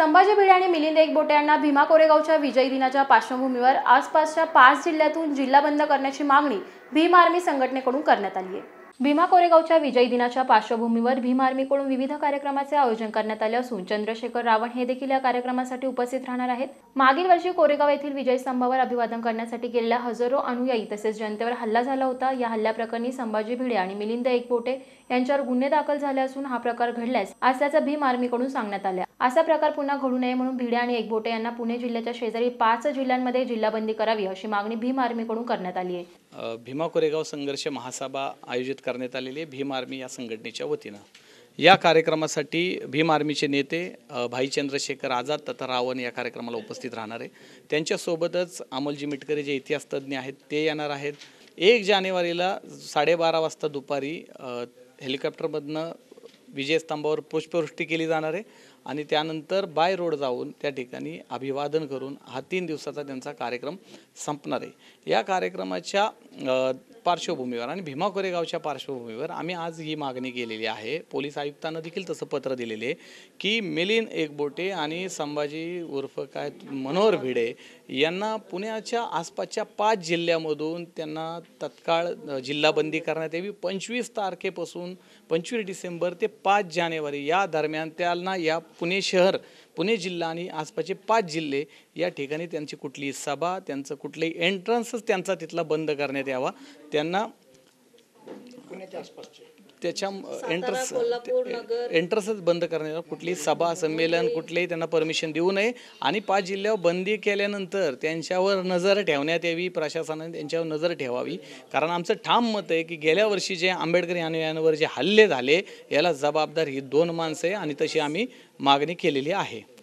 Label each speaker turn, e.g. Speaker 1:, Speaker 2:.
Speaker 1: संभाजी भिडे आणि मिलिंद एकबोटे यांना भीमा कोरेगावच्या विजयी दिनाच्या पार्श्वभूमीवर आसपासच्या पाच जिल्ह्यातून जिल्हा बंद करण्याची मागणी भीम आर्मी संघटनेकडून करण्यात आली आहे भीमा कोरेगावच्या विजयी दिनाच्या पार्श्वभूमीवर भीम आर्मीकडून विविध कार्यक्रमाचे आयोजन करण्यात आले असून चंद्रशेखर रावण हे देखील या कार्यक्रमासाठी उपस्थित राहणार आहेत मागील वर्षी कोरेगाव येथील विजय स्तंभावर अभिवादन करण्यासाठी गेलेल्या हजारो अनुयायी तसेच जनतेवर हल्ला झाला होता या हल्ल्याप्रकरणी संभाजी भिडे आणि मिलिंद एकबोटे यांच्यावर गुन्हे दाखल झाले असून हा प्रकार घडल्यास असल्याचं भीम आर्मीकडून सांगण्यात आल्या असा प्रकार पुन्हा घडू नये म्हणून भिडे आणि एकबोटे यांना पुणे जिल्ह्याच्या शेजारी पाच जिल्ह्यांमध्ये जिल्हाबंदी करावी अशी मागणी भीम आर्मीकडून करण्यात आली
Speaker 2: आहे भीमा कोरेगाव संघर्ष महासभा आयोजित करण्यात आलेली आहे भीम आर्मी या संघटनेच्या वतीनं या कार्यक्रमासाठी भीम आर्मीचे नेते भाई चंद्रशेखर आझाद तथा रावण या कार्यक्रमाला उपस्थित राहणार आहे त्यांच्यासोबतच अमोलजी मिटकरे जे इतिहासतज्ञ आहेत ते येणार आहेत एक जानेवारीला साडेबारा वाजता दुपारी हेलिकॉप्टरमधनं विजयस्तंभावर पुष्पवृष्टी केली जाणार आहे आणि त्यानंतर बाय रोड जाऊन त्या ठिकाणी अभिवादन करून हा तीन दिवसाचा त्यांचा कार्यक्रम संपणार आहे या कार्यक्रमाच्या पार्श्वभूमीवर आणि भीमा कोरेगावच्या पार्श्वभूमीवर आम्ही आज ही मागणी केलेली आहे पोलीस आयुक्तांना देखील तसं पत्र दिलेले आहे की मिलिन एकबोटे आणि संभाजी उर्फ काय मनोहर भिडे यांना पुण्याच्या आसपासच्या पाच जिल्ह्यामधून त्यांना तत्काळ जिल्हाबंदी करण्यात यावी पंचवीस तारखेपासून पंचवीस डिसेंबर ते पाच जानेवारी या दरम्यान त्यांना या पुणे शहर पुणे जिल्हा आणि आसपासचे पाच जिल्हे या ठिकाणी त्यांची कुठली सभा त्यांचं कुठलंही एंट्रन्सच त्यांचा तिथला बंद करण्यात यावा त्यांना पुण्याच्या आसपासचे त्याच्या एंट्रन्स एंट्रन्सच बंद करण्यात कुठली सभा संमेलन कुठलेही त्यांना परमिशन देऊ नये आणि पाच जिल्ह्यावर बंदी केल्यानंतर त्यांच्यावर नजर ठेवण्यात यावी प्रशासनाने त्यांच्यावर नजर ठेवावी कारण आमचं ठाम मत आहे की गेल्या वर्षी जे आंबेडकर यांवर जे हल्ले झाले याला जबाबदार ही दोन माणसं आहे आणि तशी आम्ही मागणी केलेली आहे